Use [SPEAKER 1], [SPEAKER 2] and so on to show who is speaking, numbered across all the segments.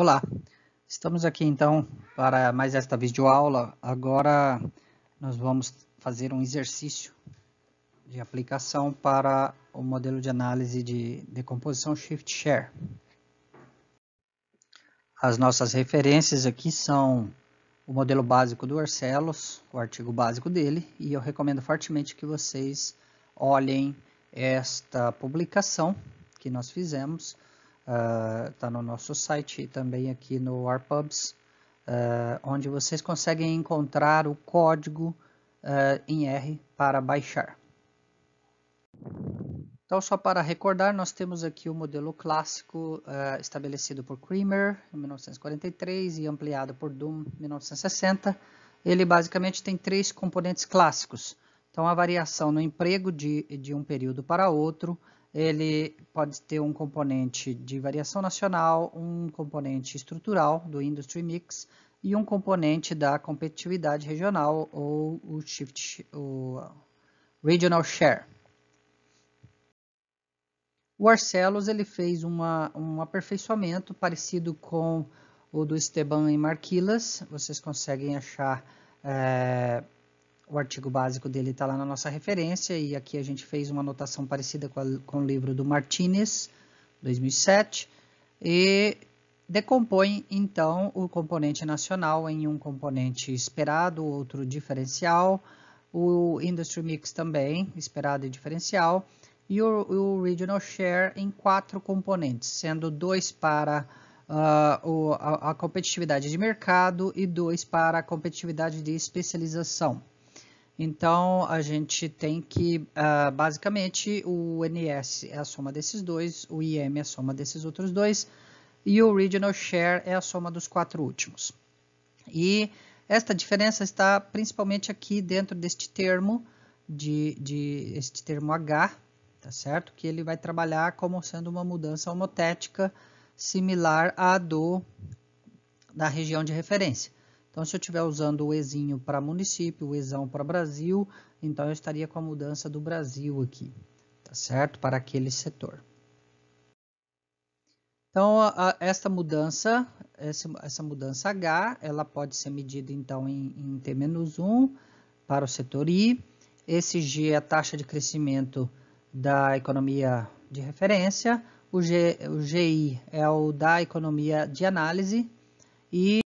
[SPEAKER 1] Olá, estamos aqui então para mais esta videoaula. Agora nós vamos fazer um exercício de aplicação para o modelo de análise de decomposição Shift Share. As nossas referências aqui são o modelo básico do Arcelos, o artigo básico dele, e eu recomendo fortemente que vocês olhem esta publicação que nós fizemos está ah, uh, no nosso site e também aqui no RPubs, uh, ah, onde vocês conseguem encontrar o código uh, em R para baixar. Então, só para recordar, nós temos aqui o modelo clássico estabelecido por Creamer em 1943 e ampliado por Doom em 1960. Ele basicamente tem três componentes clássicos. Então, a variação no emprego de, de um período para outro, ele pode ter um componente de variação nacional, um componente estrutural do Industry Mix e um componente da competitividade regional ou o Shift, o Regional Share. O Arcelos ele fez uma, um aperfeiçoamento parecido com o do Esteban e Marquilas, vocês conseguem achar é, o artigo básico dele está lá na nossa referência e aqui a gente fez uma anotação parecida com, a, com o livro do Martinez, 2007, e decompõe então o componente nacional em um componente esperado, outro diferencial, o Industry Mix também, esperado e diferencial, e o, o Regional Share em quatro componentes, sendo dois para uh, o, a, a competitividade de mercado e dois para a competitividade de especialização. Então, a gente tem que, uh, basicamente, o NS é a soma desses dois, o IM é a soma desses outros dois, e o Regional Share é a soma dos quatro últimos. E esta diferença está principalmente aqui dentro deste termo, de, de este termo H, tá certo? Que ele vai trabalhar como sendo uma mudança homotética similar à do da região de referência. Então, se eu estiver usando o Ezinho para município, o Ezão para Brasil, então eu estaria com a mudança do Brasil aqui, tá certo? Para aquele setor. Então, a, a, esta mudança, essa, essa, mudança H, ela pode ser medida então em, em T-1 para o setor I. Esse G é a taxa de crescimento da economia de referência. O, G, o GI é o da economia de análise. E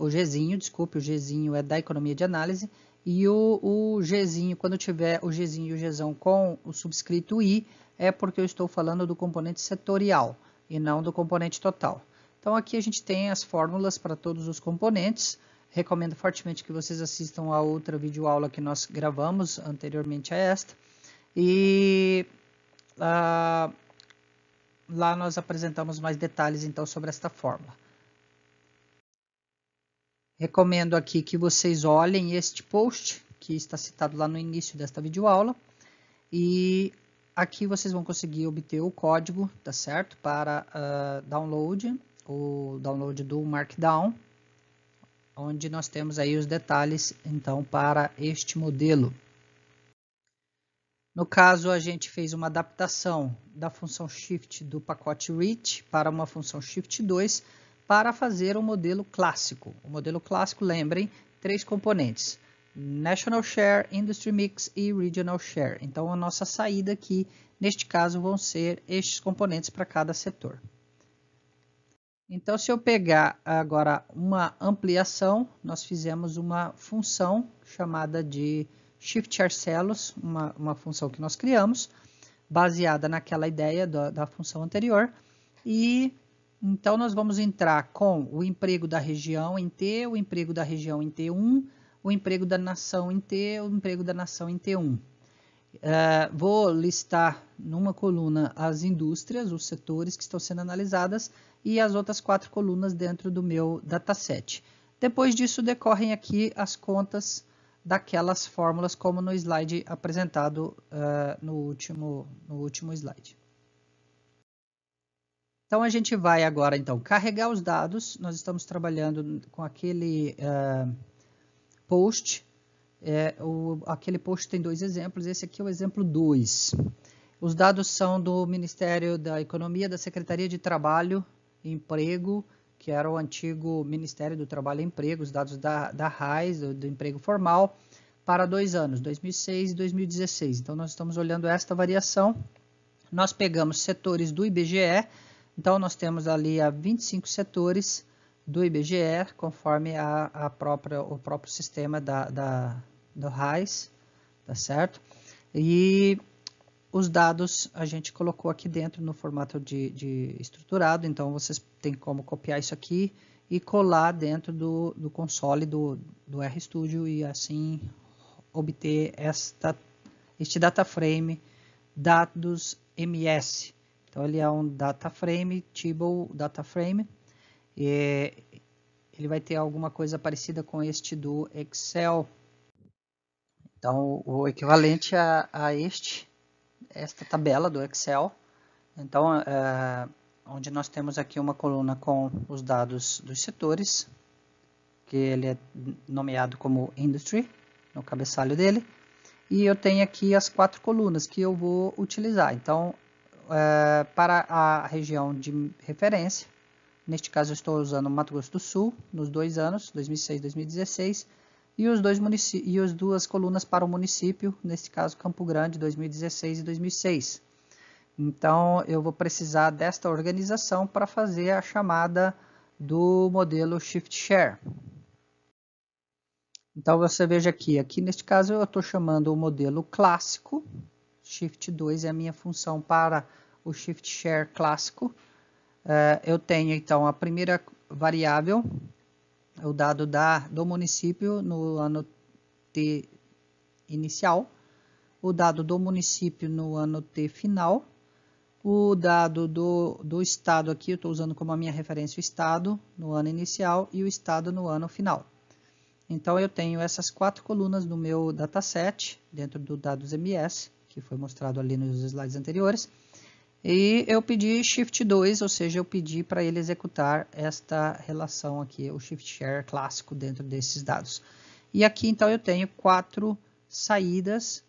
[SPEAKER 1] o Gzinho, desculpe, o Gzinho é da economia de análise, e o, o Gzinho, quando tiver o Gzinho e o Gzão com o subscrito I, é porque eu estou falando do componente setorial e não do componente total. Então aqui a gente tem as fórmulas para todos os componentes. Recomendo fortemente que vocês assistam a outra videoaula que nós gravamos anteriormente a esta. E ah, lá nós apresentamos mais detalhes então sobre esta fórmula. Recomendo aqui que vocês olhem este post que está citado lá no início desta videoaula e aqui vocês vão conseguir obter o código, tá certo? Para uh, download, o download do Markdown, onde nós temos aí os detalhes então para este modelo. No caso, a gente fez uma adaptação da função shift do pacote reach para uma função shift 2, para fazer o um modelo clássico. O modelo clássico, lembrem, três componentes: National Share, Industry Mix e Regional Share. Então, a nossa saída aqui, neste caso, vão ser estes componentes para cada setor. Então, se eu pegar agora uma ampliação, nós fizemos uma função chamada de Shift Share uma, uma função que nós criamos, baseada naquela ideia da, da função anterior, e então, nós vamos entrar com o emprego da região em T, o emprego da região em T1, o emprego da nação em T, o emprego da nação em T1. Uh, eh, vou listar numa coluna as indústrias, os setores que estão sendo analisadas e as outras quatro colunas dentro do meu dataset. Depois disso, decorrem aqui as contas daquelas fórmulas como no slide apresentado uh, no, último, no último slide. Então a gente vai agora então carregar os dados. Nós estamos trabalhando com aquele uh, post. É, o, aquele post tem dois exemplos. Esse aqui é o exemplo 2. Os dados são do Ministério da Economia, da Secretaria de Trabalho e Emprego, que era o antigo Ministério do Trabalho e Emprego, os dados da, da RAIS, do, do emprego formal, para dois anos, 2006 e 2016. Então, nós estamos olhando esta variação. Nós pegamos setores do IBGE, então, nós temos ali a 25 setores do IBGE, conforme a, a própria, o próprio sistema da, da, do RAIS, tá certo? E os dados a gente colocou aqui dentro no formato de, de estruturado, então vocês têm como copiar isso aqui e colar dentro do, do console do, do RStudio e assim obter esta, este data frame dados MS, então ele é um data frame, table data frame, e ele vai ter alguma coisa parecida com este do Excel. Então o equivalente a, a este, esta tabela do Excel. Então é, onde nós temos aqui uma coluna com os dados dos setores, que ele é nomeado como Industry, no cabeçalho dele. E eu tenho aqui as quatro colunas que eu vou utilizar. Então, é, para a região de referência. Neste caso, eu estou usando Mato Grosso do Sul nos dois anos, 2006 e 2016, e, os dois e as duas colunas para o município, neste caso, Campo Grande, 2016 e 2006. Então, eu vou precisar desta organização para fazer a chamada do modelo Shift Share. Então, você veja aqui, aqui neste caso eu estou chamando o modelo clássico, Shift 2 é a minha função para o Shift Share clássico. Uh, eu tenho então a primeira variável, é o dado da, do município no ano T inicial, o dado do município no ano T final, o dado do, do estado aqui, eu estou usando como a minha referência o estado no ano inicial e o estado no ano final. Então, eu tenho essas quatro colunas no meu dataset, dentro do dados MS, que foi mostrado ali nos slides anteriores. E eu pedi Shift 2, ou seja, eu pedi para ele executar esta relação aqui, o Shift Share clássico dentro desses dados. E aqui então eu tenho quatro saídas,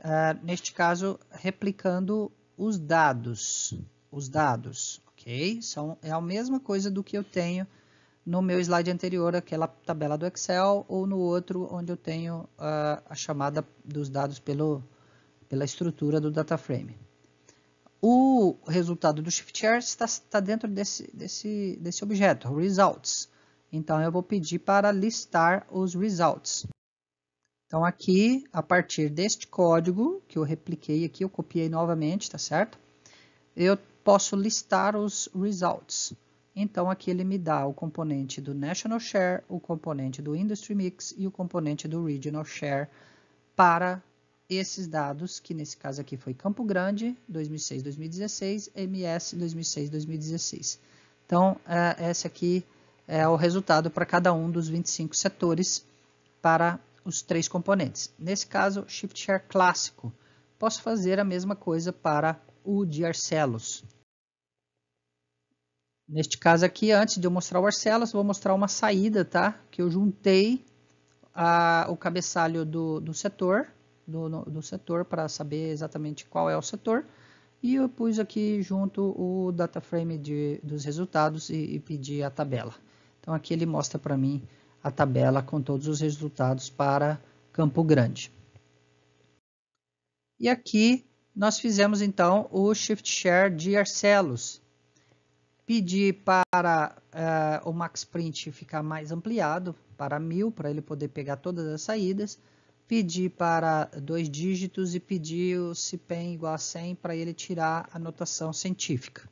[SPEAKER 1] uh, neste caso replicando os dados, os dados, ok? São, é a mesma coisa do que eu tenho no meu slide anterior, aquela tabela do Excel, ou no outro onde eu tenho uh, a chamada dos dados pelo, pela estrutura do dataframe. O resultado do shift share está, está dentro desse, desse, desse objeto, results. Então, eu vou pedir para listar os results. Então, aqui, a partir deste código que eu repliquei aqui, eu copiei novamente, tá certo? Eu posso listar os results. Então, aqui ele me dá o componente do National Share, o componente do Industry Mix e o componente do Regional Share para esses dados, que nesse caso aqui foi Campo Grande, 2006-2016, MS 2006-2016. Então, é, esse aqui é o resultado para cada um dos 25 setores para os três componentes. Nesse caso, Shift Share clássico. Posso fazer a mesma coisa para o de Arcelos. Neste caso aqui, antes de eu mostrar o Arcelos, vou mostrar uma saída, tá? Que eu juntei a, o cabeçalho do, do setor do, do setor para saber exatamente qual é o setor. E eu pus aqui junto o data frame de, dos resultados e, e pedi a tabela. Então aqui ele mostra para mim a tabela com todos os resultados para Campo Grande. E aqui nós fizemos então o Shift Share de Arcelos. Pedi para uh, o Max Print ficar mais ampliado para 1000, para ele poder pegar todas as saídas pedir para dois dígitos e pedir o CIPEM igual a 100 para ele tirar a notação científica,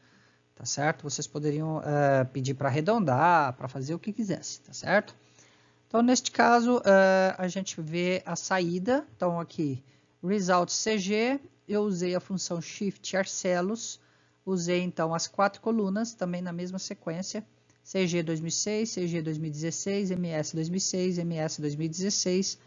[SPEAKER 1] tá certo? Vocês poderiam eh, pedir para arredondar, para fazer o que quisesse, tá certo? Então, neste caso, eh, a gente vê a saída, então aqui, result CG, eu usei a função shift arcelos, usei então as quatro colunas, também na mesma sequência, CG 2006, CG 2016, MS 2006, MS 2016,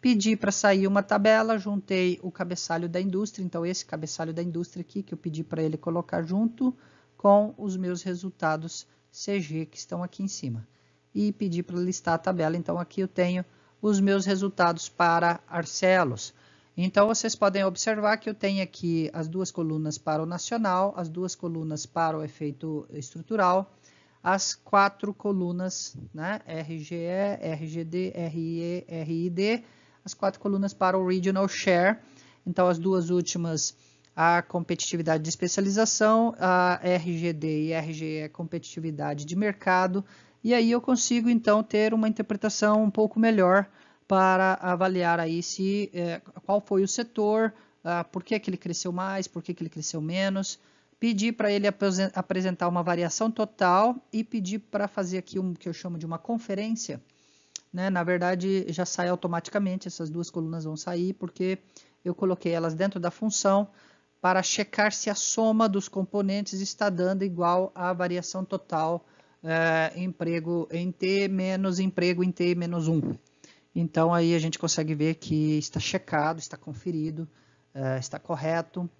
[SPEAKER 1] Pedi para sair uma tabela, juntei o cabeçalho da indústria, então esse cabeçalho da indústria aqui que eu pedi para ele colocar junto com os meus resultados CG que estão aqui em cima. E pedi para listar a tabela, então aqui eu tenho os meus resultados para Arcelos. Então vocês podem observar que eu tenho aqui as duas colunas para o nacional, as duas colunas para o efeito estrutural, as quatro colunas, né, RGE, RGD, RIE, RID, as quatro colunas para o Regional Share. Então, as duas últimas, a competitividade de especialização, a RGD e RGE, é competitividade de mercado. E aí eu consigo, então, ter uma interpretação um pouco melhor para avaliar aí se é, qual foi o setor, ah, por que, que ele cresceu mais, por que, que ele cresceu menos. Pedir para ele apresentar uma variação total e pedir para fazer aqui um que eu chamo de uma conferência né? Na verdade, já sai automaticamente, essas duas colunas vão sair, porque eu coloquei elas dentro da função para checar se a soma dos componentes está dando igual à variação total é, emprego em T menos emprego em T menos 1. Então, aí a gente consegue ver que está checado, está conferido, é, está correto.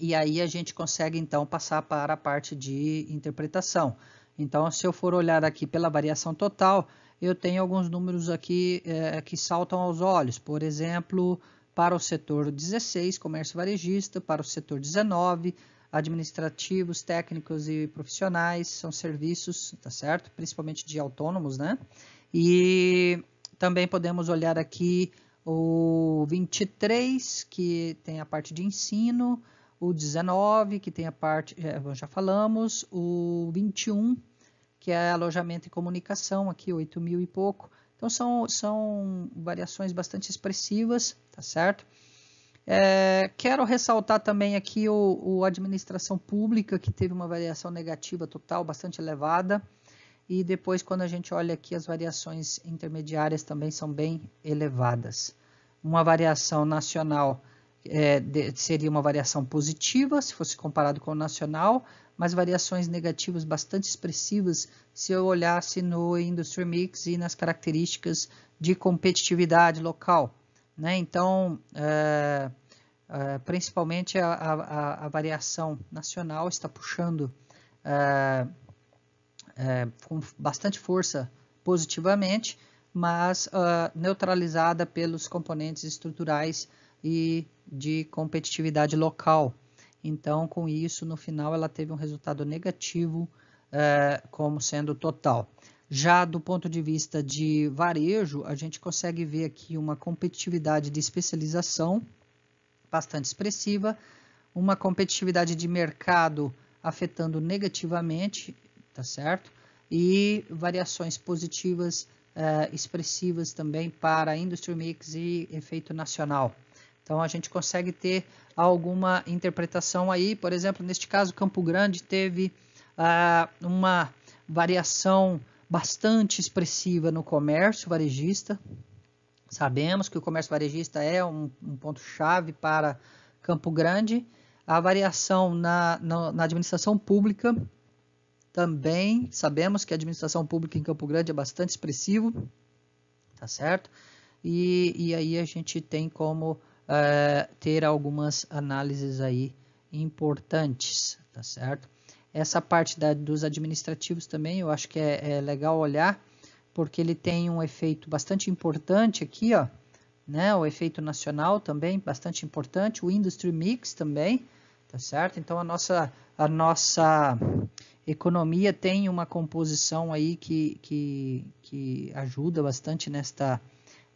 [SPEAKER 1] E aí a gente consegue, então, passar para a parte de interpretação. Então, se eu for olhar aqui pela variação total, eu tenho alguns números aqui é, que saltam aos olhos. Por exemplo, para o setor 16, comércio varejista, para o setor 19, administrativos, técnicos e profissionais, são serviços, tá certo? Principalmente de autônomos, né? E também podemos olhar aqui o 23, que tem a parte de ensino, o 19, que tem a parte, já, é, já falamos, o 21, que é alojamento e comunicação, aqui 8 mil e pouco. Então são, são variações bastante expressivas, tá certo? É, quero ressaltar também aqui o, o, administração pública, que teve uma variação negativa total bastante elevada. E depois, quando a gente olha aqui, as variações intermediárias também são bem elevadas. Uma variação nacional é, de, seria uma variação positiva, se fosse comparado com o nacional, mas variações negativas bastante expressivas se eu olhasse no Industry Mix e nas características de competitividade local. Né? Então, é, é, principalmente a, a, a, variação nacional está puxando é, é, com bastante força positivamente, mas é, neutralizada pelos componentes estruturais e de competitividade local. Então, com isso, no final, ela teve um resultado negativo eh, como sendo total. Já do ponto de vista de varejo, a gente consegue ver aqui uma competitividade de especialização bastante expressiva, uma competitividade de mercado afetando negativamente, tá certo? E variações positivas eh, expressivas também para industry mix e efeito nacional. Então a gente consegue ter alguma interpretação aí. Por exemplo, neste caso, Campo Grande teve ah, uma variação bastante expressiva no comércio varejista. Sabemos que o comércio varejista é um, um ponto-chave para Campo Grande. A variação na, na, na administração pública também sabemos que a administração pública em Campo Grande é bastante expressivo, tá certo? E, e aí a gente tem como ah, ter algumas análises aí importantes, tá certo? Essa parte da, dos administrativos também eu acho que é, é, legal olhar, porque ele tem um efeito bastante importante aqui, ó, né? O efeito nacional também bastante importante, o industry mix também, tá certo? Então a nossa a nossa economia tem uma composição aí que, que, que ajuda bastante nesta,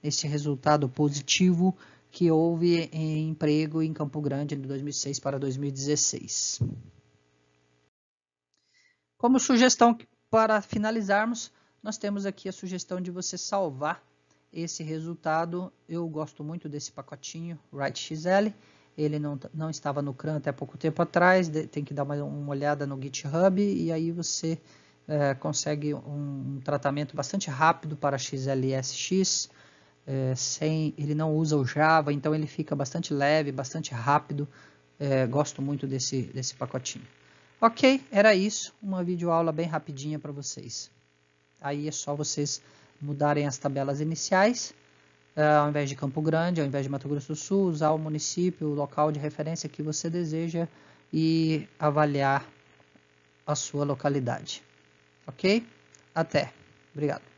[SPEAKER 1] neste resultado positivo que houve em emprego em Campo Grande de 2006 para 2016. Como sugestão para finalizarmos, nós temos aqui a sugestão de você salvar esse resultado. Eu gosto muito desse pacotinho Write XL. Ele não, não estava no CRAN até pouco tempo atrás, tem que dar uma, uma olhada no GitHub e aí você é, consegue um, um tratamento bastante rápido para XLSX é, sem, ele não usa o Java, então ele fica bastante leve, bastante rápido. É, gosto muito desse, desse pacotinho. Ok, era isso, uma videoaula bem rapidinha para vocês. Aí é só vocês mudarem as tabelas iniciais, é, ao invés de Campo Grande, ao invés de Mato Grosso do Sul, usar o município, o local de referência que você deseja e avaliar a sua localidade. Ok? Até. Obrigado.